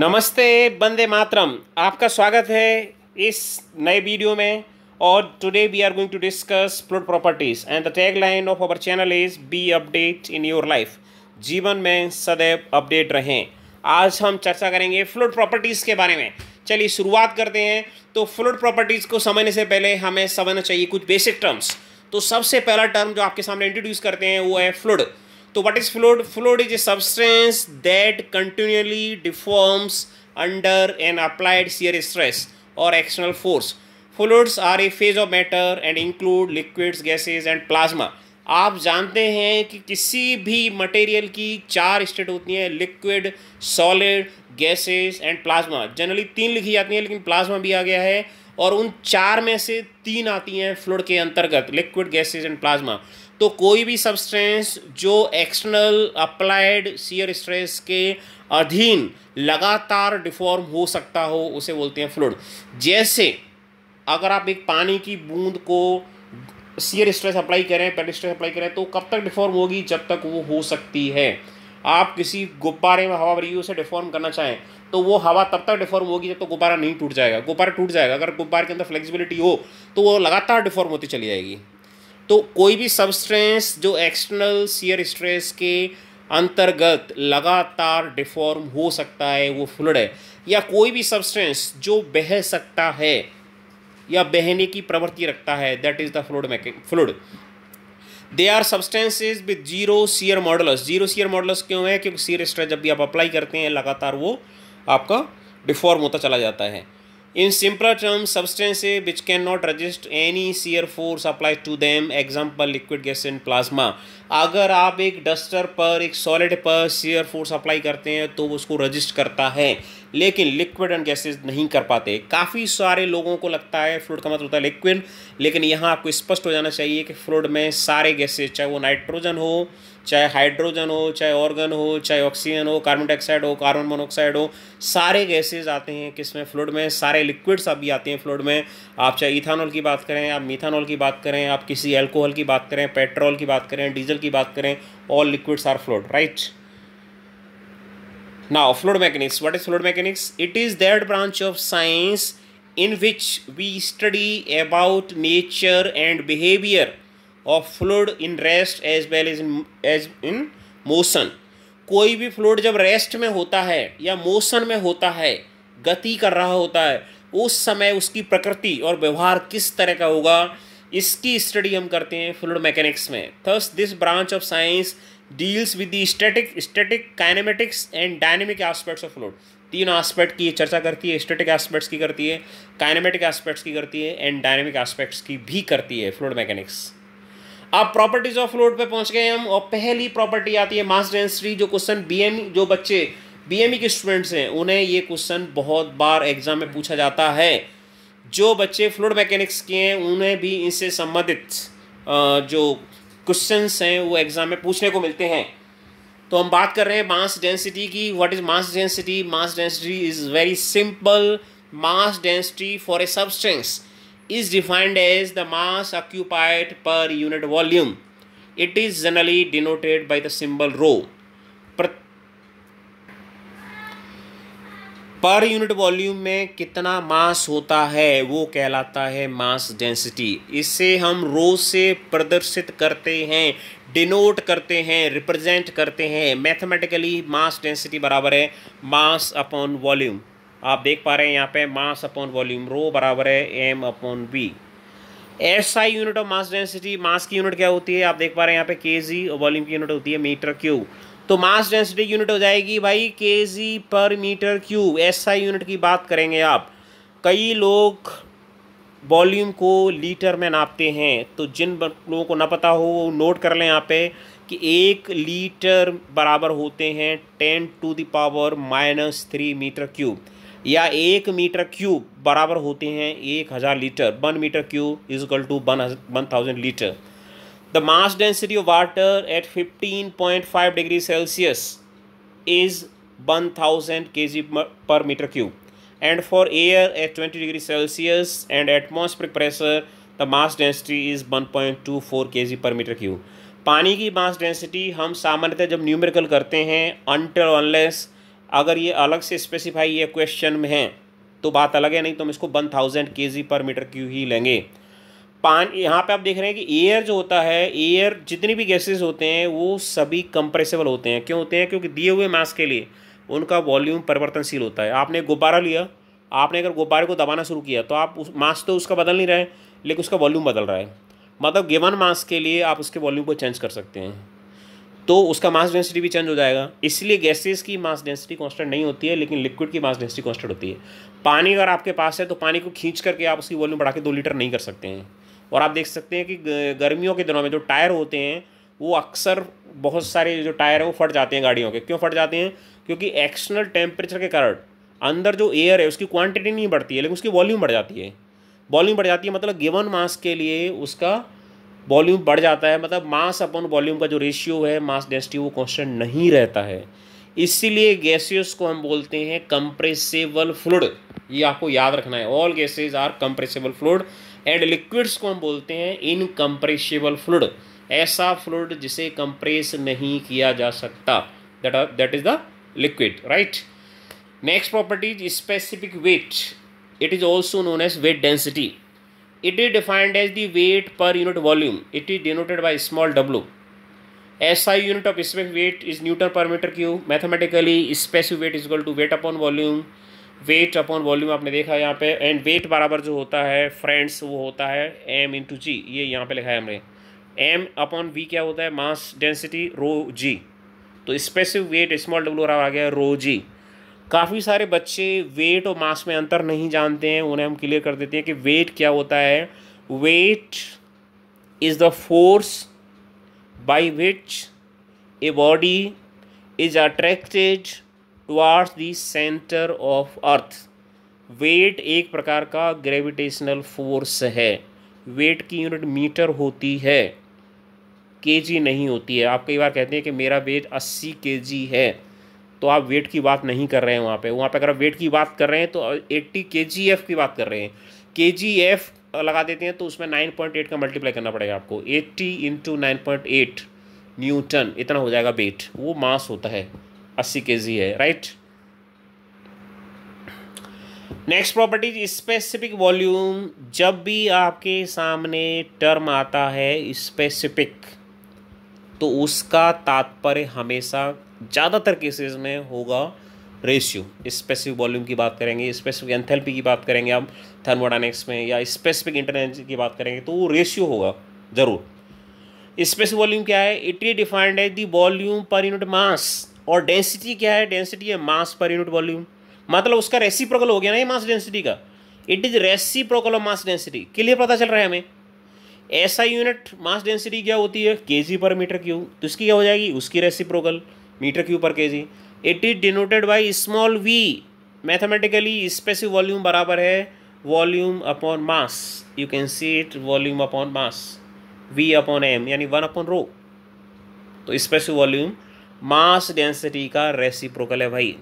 नमस्ते बंदे मातरम आपका स्वागत है इस नए वीडियो में और today we are going to discuss fluid properties and the tag line of our channel is be update in your life जीवन में सदैव अपडेट रहें आज हम चर्चा करेंगे फ्लूड प्रॉपर्टीज़ के बारे में चलिए शुरुआत करते हैं तो फ्लूड प्रॉपर्टीज़ को समझने से पहले हमें समझना चाहिए कुछ बेसिक टर्म्स तो सबसे पहला टर्म जो आपके सामने इंट्रोड्यूस करते हैं वो है फ्लूड तो what is fluid fluid is a substance that continuously deforms under an applied shear stress और external force fluids are a phase of matter and include liquids gases and plasma आप जानते हैं कि किसी भी मटेरियल की चार स्टेट होती हैं liquid solid gases and plasma generally तीन लिखी जाती हैं लेकिन प्लाज्मा भी आ गया है और उन चार में से तीन आती हैं फ्लूड के अंतर्गत लिक्विड गैसेस एंड प्लाज्मा तो कोई भी सब्सटेंस जो एक्सटर्नल अप्लाइड सीयर स्ट्रेस के अधीन लगातार डिफॉर्म हो सकता हो उसे बोलते हैं फ्लूड जैसे अगर आप एक पानी की बूंद को सीयर स्ट्रेस अप्लाई करें पेड स्ट्रेस अप्लाई करें तो कब तक डिफॉर्म होगी जब तक वो हो सकती है आप किसी गुब्बारे में हवा भरी उसे डिफॉर्म करना चाहें तो वो हवा तब तक डिफॉर्म होगी जब तक तो गुब्बारा नहीं टूट जाएगा गुब्बारा टूट जाएगा अगर गुब्बारे के अंदर फ्लेक्सिबिलिटी हो तो वो लगातार डिफॉर्म होती चली जाएगी तो कोई भी सबस्ट्रेंस जो एक्सटर्नल सीयर स्ट्रेस के अंतर्गत लगातार डिफॉर्म हो सकता है वो फ्लड है या कोई भी सबस्टेंस जो बह सकता है या बहने की प्रवृत्ति रखता है दैट इज़ द फ्लूड मैके fluid they are substances with zero shear modulus zero shear modulus क्यों है क्योंकि सीयर स्ट्रेस जब भी आप अप्लाई करते हैं लगातार वो आपका डिफॉर्म होता चला जाता है In simpler terms, substances which cannot resist any shear force apply to them, example liquid gas and plasma. अगर आप एक डस्टर पर एक सॉलिड पर शेयर फोर्स अप्लाई करते हैं तो उसको रजिस्ट करता है लेकिन लिक्विड एंड गैसेस नहीं कर पाते काफ़ी सारे लोगों को लगता है फ्लूड का मतलब होता है लिक्विड लेकिन यहाँ आपको स्पष्ट हो जाना चाहिए कि फ्लूड में सारे गैसेज चाहे वो नाइट्रोजन हो चाहे हाइड्रोजन हो चाहे ऑर्गन हो चाहे ऑक्सीजन हो कार्बन डाइऑक्साइड हो कार्बन मोनोऑक्साइड हो सारे गैसेज आते हैं किस में फ्लूड में सारे लिक्विड्स अभी आते हैं फ्लूड में आप चाहे इथानॉल की बात करें आप मीथानॉल की बात करें आप किसी एल्कोहल की बात करें पेट्रोल की बात करें डीजल की बात करें all liquids are fluid right now fluid mechanics what is fluid mechanics it is that branch of science in which we study about nature and behaviour of fluid in rest as well as in as in motion कोई भी fluid जब rest में होता है या motion में होता है गति कर रहा होता है उस समय उसकी प्रकृति और व्यवहार किस तरह का होगा इसकी स्टडी हम करते हैं फ्लूड मैकेनिक्स में thus this branch of science deals with the static static kinematics and dynamic aspects of fluid तीन एस्पेक्ट की चर्चा करती है स्टैटिक एस्पेक्ट्स की करती है काइनेमेटिक एस्पेक्ट्स की करती है एंड डायनेमिक एस्पेक्ट्स की भी करती है फ्लूड मैकेनिक्स आप प्रॉपर्टीज ऑफ लोड पे पहुंच गए हम और पहली प्रॉपर्टी आती है मास डेंसिटी जो क्वेश्चन बीएमई e, जो बच्चे बीएमई e के स्टूडेंट्स हैं उन्हें ये क्वेश्चन बहुत बार एग्जाम में पूछा जाता है जो बच्चे फ्लोड मैकेनिक्स के हैं उन्हें भी इससे संबंधित जो क्वेश्चंस हैं वो एग्ज़ाम में पूछने को मिलते हैं तो हम बात कर रहे हैं मास डेंसिटी की what is mass density mass density is very simple mass density for a substance is defined as the mass occupied per unit volume. It is generally denoted by the symbol rho. पर unit volume में कितना मास होता है वो कहलाता है mass density इसे हम रो से प्रदर्शित करते हैं डिनोट करते हैं रिप्रेजेंट करते हैं मैथमेटिकली मास डेंसिटी बराबर है मास अपॉन वॉल्यूम आप देख पा रहे हैं यहाँ पे मास अपॉन वॉल्यूम रो बराबर है M upon B S I unit of mass density mass की यूनिट क्या होती है आप देख पा रहे हैं यहाँ पे के जी और वॉल्यूम की यूनिट होती है मीटर क्यूब तो मास डेंसिटी यूनिट हो जाएगी भाई K ji per metre cube S I unit की बात करेंगे आप कई लोग वॉल्यूम को लीटर में नापते हैं तो जिन लोगों को ना पता हो वो नोट कर लें यहाँ पे कि एक लीटर बराबर होते हैं ten to the power minus three metre cube या एक मीटर क्यूब बराबर होते हैं एक हज़ार litre one metre cube equal to one one thousand litre the mass density of water at fifteen point five degree Celsius is one thousand के जी per metre cube and for air at twenty degree Celsius and atmospheric pressure the mass density is one point two four K ji per metre cube पानी की mass density हम सामान्यतः जब numerical करते हैं अंटर unless अगर ये अलग से स्पेसिफाई ये क्वेश्चन में है तो बात अलग है नहीं तो हम इसको वन थाउजेंड के जी पर मीटर क्यू ही लेंगे पान यहाँ पे आप देख रहे हैं कि एयर जो होता है एयर जितने भी गैसेस होते हैं वो सभी कंप्रेसिबल होते हैं क्यों होते हैं क्योंकि दिए हुए मास के लिए उनका वॉल्यूम परिवर्तनशील होता है आपने गुब्बारा लिया आपने अगर गुब्बारे को दबाना शुरू किया तो आप उस मास तो उसका बदल नहीं रहे लेकिन उसका वॉल्यूम बदल रहा है मतलब गिवन मास के लिए आप उसके वॉल्यूम को चेंज कर सकते हैं तो उसका मास डेंसिटी भी चेंज हो जाएगा इसलिए गैसेस की मास डेंसिटी कांस्टेंट नहीं होती है लेकिन लिक्विड की मास डेंसिटी कांस्टेंट होती है पानी अगर आपके पास है तो पानी को खींच करके आप उसकी वॉल्यूम बढ़ा के दो लीटर नहीं कर सकते हैं और आप देख सकते हैं कि गर्मियों के दिनों में जो टायर होते हैं वो अक्सर बहुत सारे जो टायर हैं वो फट जाते हैं गाड़ियों के क्यों फट जाते हैं क्योंकि एक्सटर्नल टेम्परेचर के कारण अंदर जो एयर है उसकी क्वांटिटी नहीं बढ़ती है लेकिन उसकी वॉल्यूम बढ़ जाती है वॉल्यूम बढ़ जाती है मतलब गिवन मास के लिए उसका वॉल्यूम बढ़ जाता है मतलब मास अपन वॉल्यूम का जो रेशियो है मास डेंसिटी वो कॉन्स्टेंट नहीं रहता है इसीलिए गैसियस को हम बोलते हैं कंप्रेसिबल फ्लूड ये आपको याद रखना है all gases are compressible fluid and liquids को हम बोलते हैं इनकम्प्रेसिबल फ्लूड ऐसा फ्लूड जिसे कंप्रेस नहीं किया जा सकता that that is the liquid right next properties specific weight it is also known as weight density it is defined as the weight per unit volume it is denoted by small डब्ल्यू I unit of specific weight is newton per meter cube mathematically specific weight is equal to weight upon volume weight upon volume आपने देखा यहाँ पे and wait बराबर जो होता है friends वो होता है एम इन टू जी ये यहाँ पे लिखा है हमने एम अपॉन वी क्या होता है मास डेंसिटी रो जी तो स्पेसिफिक वेट स्मॉल डब्ल्यू आ गया रो जी काफ़ी सारे बच्चे वेट और मास में अंतर नहीं जानते हैं उन्हें हम क्लियर कर देते हैं कि वेट क्या होता है weight is the force by which a body is attracted towards the centre of earth weight एक प्रकार का ग्रेविटेशनल फोर्स है वेट की यूनिट मीटर होती है केजी नहीं होती है आप कई बार कहते हैं कि मेरा वेट अस्सी केजी है तो आप वेट की बात नहीं कर रहे हैं वहाँ पे वहाँ पे अगर आप वेट की बात कर रहे हैं तो 80 के की बात कर रहे हैं के लगा देते हैं तो उसमें 9.8 का मल्टीप्लाई करना पड़ेगा आपको 80 इंटू नाइन न्यूटन इतना हो जाएगा वेट वो मास होता है 80 के है right next property specific volume जब भी आपके सामने टर्म आता है स्पेसिफिक तो उसका तात्पर्य हमेशा ज़्यादातर केसेस में होगा रेशियो स्पेसिफिक वॉल्यूम की बात करेंगे स्पेसिफिक एंथेल्पी की बात करेंगे आप थर्मोडाइनिक्स में या स्पेसिफिक इंटरनेंस की बात करेंगे तो वो रेशियो होगा ज़रूर स्पेसिफिक वॉल्यूम क्या है इट इज डिफाइंड है the volume per unit mass और डेंसिटी क्या है डेंसिटी है मास पर यूनिट वॉल्यूम मतलब उसका रेसिप्रोकल हो गया ना ये मास डेंसिटी का it is reciprocal of mass density clear पता चल रहा है हमें ऐसा यूनिट मास डेंसिटी क्या होती है के जी पर मीटर क्यू तो इसकी क्या हो जाएगी उसकी reciprocal metre cube per k g it is denoted by small v mathematically specific volume बराबर है volume upon mass you can see it volume upon mass v upon m यानी one upon rho तो specific volume mass density का reciprocal है भाई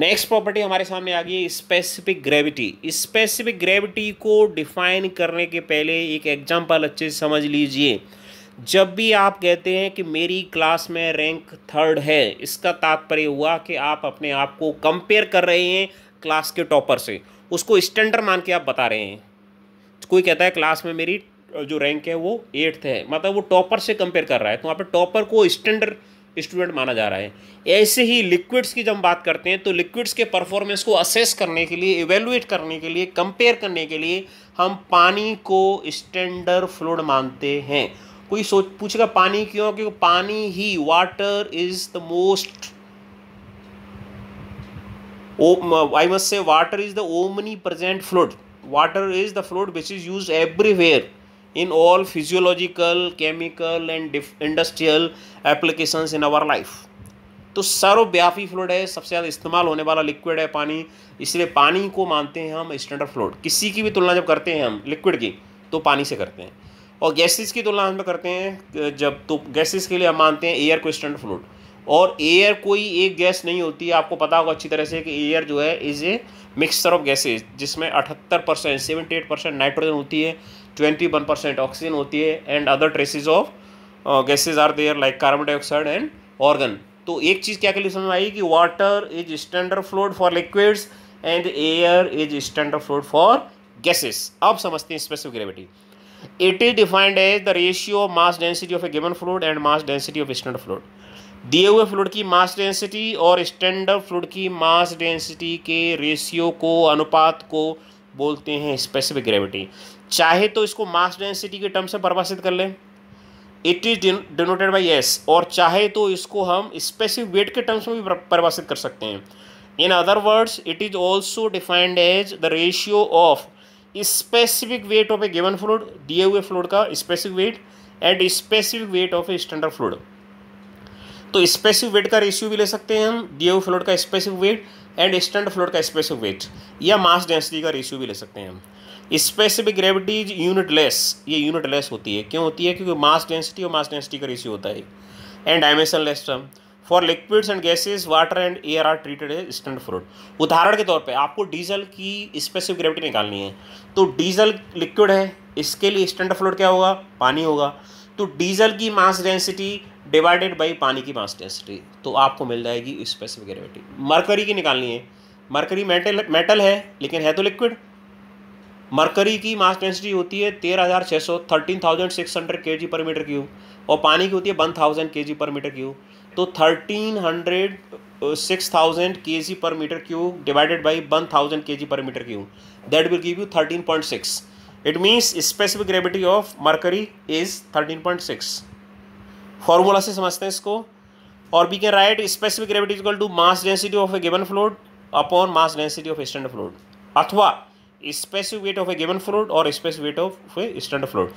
next property हमारे सामने आ गई है स्पेसिफिक ग्रेविटी स्पेसिफिक ग्रेविटी को डिफाइन करने के पहले एक एग्जांपल अच्छे से समझ लीजिए जब भी आप कहते हैं कि मेरी क्लास में रैंक थर्ड है इसका तात्पर्य हुआ कि आप अपने आप को कंपेयर कर रहे हैं क्लास के टॉपर से उसको स्टैंडर्ड मान के आप बता रहे हैं कोई कहता है क्लास में मेरी जो रैंक है वो एट्थ है मतलब वो टॉपर से कंपेयर कर रहा है तो वहाँ पर टॉपर को स्टैंडर्ड स्टूडेंट माना जा रहा है ऐसे ही लिक्विड्स की जब हम बात करते हैं तो लिक्विड्स के परफॉर्मेंस को असेस करने के लिए इवेलुएट करने के लिए कंपेयर करने के लिए हम पानी को स्टैंडर्ड फ्लूड मानते हैं कोई सोच पूछेगा पानी क्यों क्योंकि पानी ही water is the most I must say water is the omnipresent fluid water is the fluid which is use everywhere in all physiological chemical and industrial application in our life तो सर्वव्यापी fluid है सबसे ज़्यादा इस्तेमाल होने वाला liquid है पानी इसलिए पानी को मानते हैं हम स्टैंडर्ड फ्लूड किसी की भी तुलना जब करते हैं हम लिक्विड की तो पानी से करते हैं और गैसेस की तुलना हम करते हैं जब तो गैसेस के लिए हम मानते हैं एयर को क्वेस्टन फ्लूड और एयर कोई एक गैस नहीं होती आपको पता होगा अच्छी तरह से कि एयर जो है is a mixture of gases जिसमें अठहत्तर percent seventy eight percent nitrogen होती है ट्वेंटी वन परसेंट ऑक्सीजन होती है and other traces of gases are there like carbon dioxide and argon तो एक चीज़ क्या के लिए समझ आई कि water is standard fluid for liquids and air is standard fluid for gases अब समझते हैं specific gravity it is defined as the ratio of density of a a fluid and mass density of standard standard दिए हुए fluid की mass density और standard fluid की mass density के ratio को अनुपात को बोलते हैं स्पेसिफिक ग्रेविटी चाहे तो इसको मास डेंसिटी के टर्म से परिभाषित कर लें it is denoted by S और चाहे तो इसको हम स्पेसिफिक वेट के टर्म्स में भी परिभाषित कर सकते हैं in other words it is also defined as the ratio of specific weight of a given fluid दिए हुए फ्लूड का specific weight and specific weight of a standard fluid तो स्पेसिफिक वेट का रेशियो भी ले सकते हैं हम दिए हुए फ्लूड का specific weight and standard fluid का स्पेसिफिक वेट या मास डेंसिटी का रेशियो भी ले सकते हैं हम स्पेसिफिक ग्रेविटी इज यूनिटलेस ये यूनिटलेस होती है क्यों होती है क्योंकि मास डेंसिटी और मास डेंसिटी का रेशियो होता है and dimensionless term for liquids and gases water and air are treated as stand fluid उदाहरण के तौर पर आपको डीजल की स्पेसिफिक ग्रेविटी निकालनी है तो डीजल लिक्विड है इसके लिए स्टैंड फ्रूड क्या होगा पानी होगा तो डीजल की मास डेंसिटी डिवाइडेड बाई पानी की मास डेंसिटी तो आपको मिल जाएगी स्पेसिफिक ग्रेविटी मरकरी की निकालनी है मरकरी मेटल मेटल है लेकिन है तो लिक्विड मरकरी की मास डेंसिटी होती है तेरह हज़ार छः सौ thirteen thousand six hundred k जी पर मीटर क्यूब और पानी की होती है वन थाउजेंड के जी पर मीटर क्यूब तो थर्टीन हंड्रेड सिक्स थाउजेंड के जी per metre cube divided by one thousand के जी per metre cube that will give you thirteen point six it means specific gravity of mercury is thirteen point six formula से समझते हैं इसको और we can write specific gravity equal to mass density of a given fluid upon mass density of standard fluid अथवा specific weight of a given fluid और specific weight of a standard fluid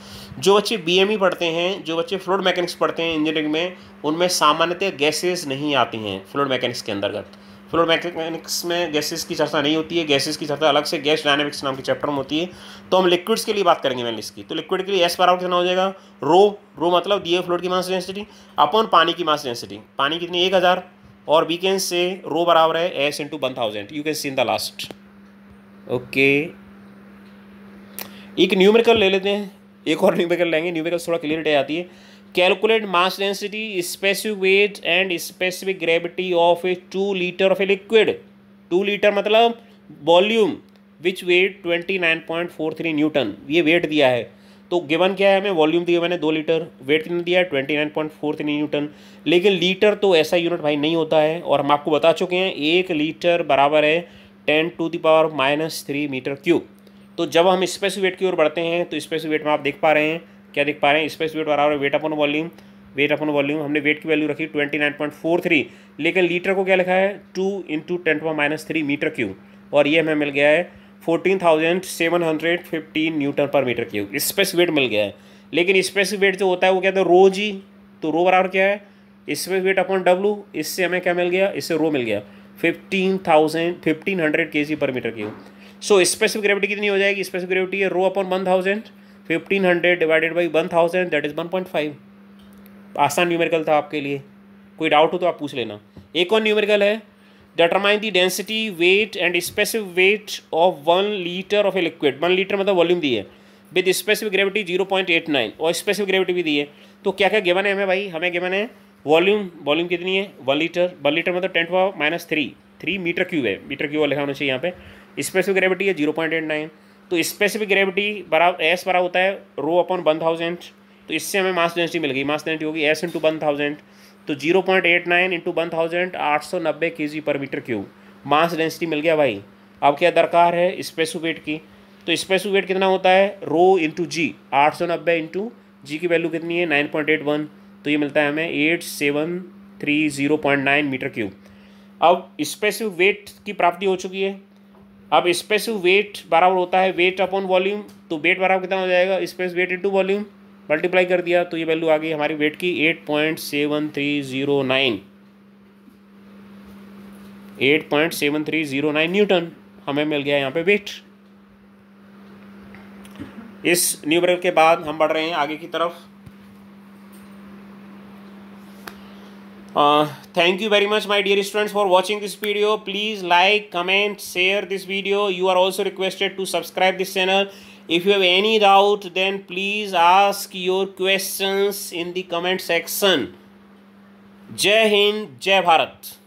जो बच्चे BME e पढ़ते हैं जो बच्चे fluid mechanics पढ़ते हैं इंजीनियरिंग में उनमें सामान्यतः गैसेस नहीं आती हैं फ्लूड मैकेनिक्स के अंतर्गत फ्लोर मैकेनिक्स में गैसेस की चर्चा नहीं होती है गैसेस की चर्चा अलग से गैस डायनेमिक्स नाम के चैप्टर में होती है तो हम लिक्विड्स के लिए बात करेंगे मैंने इसकी तो लिक्विड के लिए एस पर आउट कितना हो जाएगा रो रो मतलब दिए फ्लोर की मास डेंसिटी अपॉन पानी की मास डेंसिटी पानी कितनी एक हज़ार और वी कैन से रो बराबर है S into one thousand you can see in the last okay एक न्यूमेरिकल ले लेते हैं एक और न्यूमेरिकल लेंगे न्यूमेरिकल थोड़ा क्लियर क्लियरिटी आती है calculate mass density specific weight and specific gravity of a two liter of a liquid two liter मतलब volume which weight twenty nine point four three newton ये वेट दिया है तो given क्या है हमें वॉल्यूम दिया मैंने दो लीटर वेट कितना दिया है twenty nine point four three newton लेकिन लीटर तो ऐसा यूनिट भाई नहीं होता है और हम आपको बता चुके हैं एक लीटर बराबर है ten to the power minus three metre cube तो जब हम स्पेसिफिक वेट की ओर बढ़ते हैं तो स्पेसिफिक वेट में आप देख पा रहे हैं क्या देख पा रहे हैं स्पेसिफिक वेट बराबर weight upon volume weight upon volume हमने वेट की वैल्यू रखी twenty nine point four three लेकिन लीटर को क्या लिखा है two into ten power minus three metre cube और ये हमें मिल गया है fourteen thousand seven hundred fifteen newton per metre cube specific weight मिल गया है लेकिन स्पेसिफिक वेट जो होता है वो क्या था रो जी तो रो बराबर क्या है स्पेस वेट अपन डब्लू इससे हमें क्या मिल गया इससे रो मिल गया fifteen thousand fifteen hundred k जी per metre cube so specific gravity कितनी हो जाएगी स्पेसिफिक ग्रेविटी है rho upon one thousand fifteen hundred divided by one thousand that is one point five आसान न्यूमेरिकल था आपके लिए कोई डाउट हो तो आप पूछ लेना एक और न्यूमेरिकल है determine the density weight and specific weight of one liter of a liquid one liter मतलब वॉल्यूम दी है with specific gravity zero point eight nine और स्पेसिफिक ग्रेविटी भी दी है तो क्या क्या गेवन है हमें भाई हमें गेवन है वॉल्यूम वॉल्यूम कितनी है वन लीटर वन लीटर मतलब ten power minus three three metre cube है मीटर क्यूब लिखा होना चाहिए यहाँ पे स्पेसिफिक ग्रेविटी है जीरो पॉइंट एट नाइन तो स्पेसिफिक ग्रेविटी बराबर एस बराबर होता है रो अपॉन वन थाउजेंड तो इससे हमें मास डेंसिटी मिल गई मास डेंसिटी होगी एस इंटू वन थाउजेंड तो zero point eight nine into one thousand आठ सौ नब्बे के जी per metre cube mass density मिल गया भाई अब क्या दरकार है स्पेसिफिक की तो स्पेसिफिक कितना होता है रो इंटू जी आठ सौ नब्बे इंटू जी की वैल्यू कितनी है नाइन पॉइंट एट वन तो ये मिलता है हमें eight seven three zero point nine meter cube अब स्पेसिफिक वेट की प्राप्ति हो चुकी है अब स्पेसिफिक वेट बराबर होता है वेट अपॉन वॉल्यूम तो वेट बराबर कितना हो जाएगा space weight into volume multiply कर दिया तो ये वैल्यू आ गई हमारी वेट की eight point seven three zero nine eight point seven three zero nine newton हमें मिल गया यहाँ पे वेट इस न्यूमरल के बाद हम बढ़ रहे हैं आगे की तरफ Uh, thank you very much my dear students for watching this video please like comment share this video you are also requested to subscribe this channel if you have any doubt then please ask your questions in the comment section jai hind jai bharat